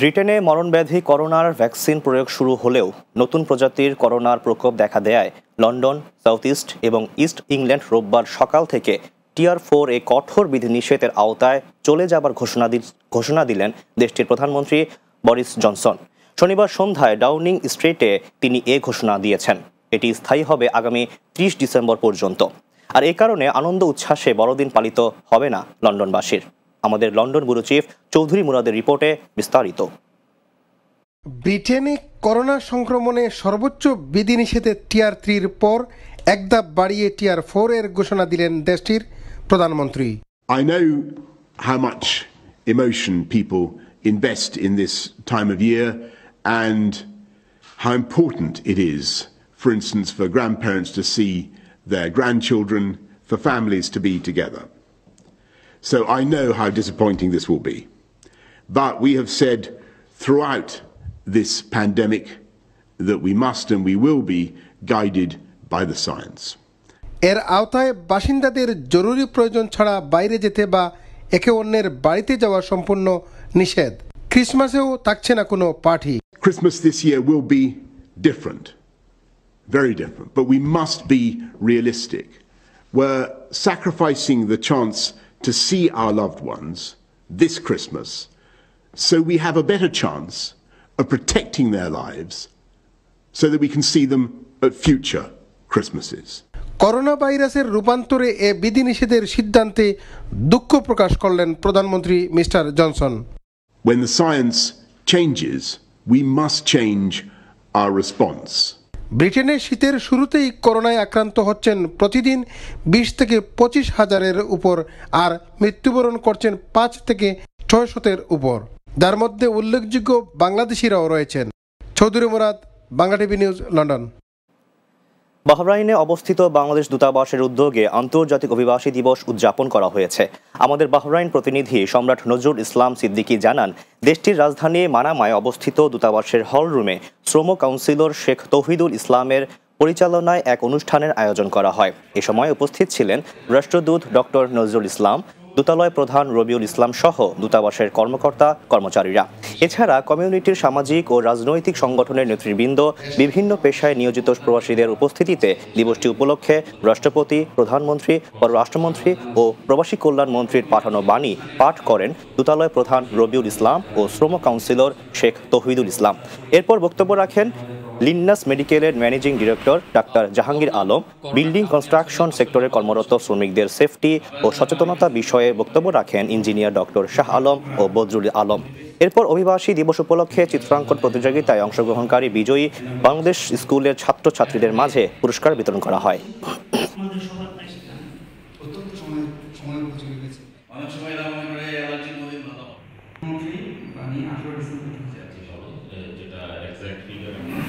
ব্রিটেনে মরণব্যাধি করোনার ভ্যাকসিন প্রয়োগ শুরু হলেও নতুন প্রজাতির করোনার প্রকোপ দেখা দেয় লন্ডন সাউথ ইস্ট এবং ইস্ট ইংল্যান্ড রোববার সকাল থেকে টিয়ার ফোর এ কঠোর বিধিনিষেধের আওতায় চলে যাবার ঘোষণা ঘোষণা দিলেন দেশটির প্রধানমন্ত্রী বরিস জনসন শনিবার সন্ধ্যায় ডাউনিং স্ট্রিটে তিনি এ ঘোষণা দিয়েছেন এটি স্থায়ী হবে আগামী ত্রিশ ডিসেম্বর পর্যন্ত আর এ কারণে আনন্দ উচ্ছ্বাসে বড়দিন পালিত হবে না লন্ডনবাসীর আমাদের লন্ডন ব্যুরো চিফ চৌধুরী মুরাদের রিপোর্টে বিস্তারিত ব্রিটেনে করোনা সংক্রমণে সর্বোচ্চ বিধিনিষেধের টিয়ার থ্রির পর একদাপ বাড়িয়ে টিয়ার ফোর এর ঘোষণা দিলেন দেশটির প্রধানমন্ত্রী I know how much emotion people invest in this time of year and how important it is, for instance, for grandparents to see their grandchildren, for families to be together. So I know how disappointing this will be. But we have said throughout this pandemic that we must and we will be guided by the science. এর আওতায় বাসিন্দাদের জরুরি প্রয়োজন ছাড়া বাইরে যেতে বা একে অন্যের বাড়িতে যাওয়া সম্পূর্ণ নিষেধ ক্রিসমাসেও থাকছে না কোনো party Christmas this year will be different very different but we must be realistic we're sacrificing the chance to see our loved ones this Christmas so we have a better chance of protecting their lives so that we can see them at future Christmases. রূপান্তরে এ বিধিনিষেধের সিদ্ধান্তে দুঃখ প্রকাশ করলেন প্রধানমন্ত্রী mister Johnson When the science changes, we must change our response. ব্রিটেনে শীতের শুরুতেই করোনায় আক্রান্ত হচ্ছেন প্রতিদিন বিশ থেকে পঁচিশ হাজারের উপর আর মৃত্যুবরণ করছেন পাঁচ থেকে ছয় শতের উপর যার মধ্যে উল্লেখযোগ্য বাংলাদেশিরাও রয়েছেন Chowdhury Murad Bangla TV news London বাহরাইনে অবস্থিত বাংলাদেশ দূতাবাসের উদ্যোগে আন্তর্জাতিক অভিবাসী দিবস উদযাপন করা হয়েছে আমাদের বাহরাইন প্রতিনিধি সম্রাট নজরুল ইসলাম সিদ্দিকী জানান দেশটির রাজধানী মানামায় অবস্থিত দূতাবাসের হলরুমে শ্রম কাউন্সিলর শেখ তৌহিদুল ইসলামের পরিচালনায় এক অনুষ্ঠানের আয়োজন করা হয় এ সময় উপস্থিত ছিলেন রাষ্ট্রদূত ডক্টর নজরুল ইসলাম দূতালয় প্রধান রবিউল ইসলাম সহ দূতাবাসের কর্মকর্তা কর্মচারীরা এছাড়া কমিউনিটির সামাজিক ও রাজনৈতিক সংগঠনের নেতৃবৃন্দ বিভিন্ন পেশায় নিয়োজিত প্রবাসীদের উপস্থিতিতে দিবসটি উপলক্ষে রাষ্ট্রপতি প্রধানমন্ত্রী পররাষ্ট্রমন্ত্রী ও প্রবাসী কল্যাণ মন্ত্রীর পাঠানো বাণী পাঠ করেন দূতালয় প্রধান রবিউল ইসলাম ও শ্রম কাউন্সিলর শেখ তহিদুল ইসলাম এরপর বক্তব্য রাখেন লিন্নাস মেডিকেলের ম্যানেজিং ডিরেক্টর ডাক্তার জাহাঙ্গীর আলম বিল্ডিং কনস্ট্রাকশন সেক্টরে কর্মরত শ্রমিকদের সেফটি ও সচেতনতা বিষয়ে বক্তব্য রাখেন ইঞ্জিনিয়ার ডক্টর শাহ আলম ও বদরুল আলম এরপর অভিবাসী দিবস উপলক্ষে চিত্রাঙ্কন প্রতিযোগিতায় অংশগ্রহণকারী বিজয়ী বাংলাদেশ স্কুলের ছাত্রছাত্রীদের মাঝে পুরস্কার বিতরণ করা হয় মানে মানে যেটা এক্স্যাক্ট ফিগার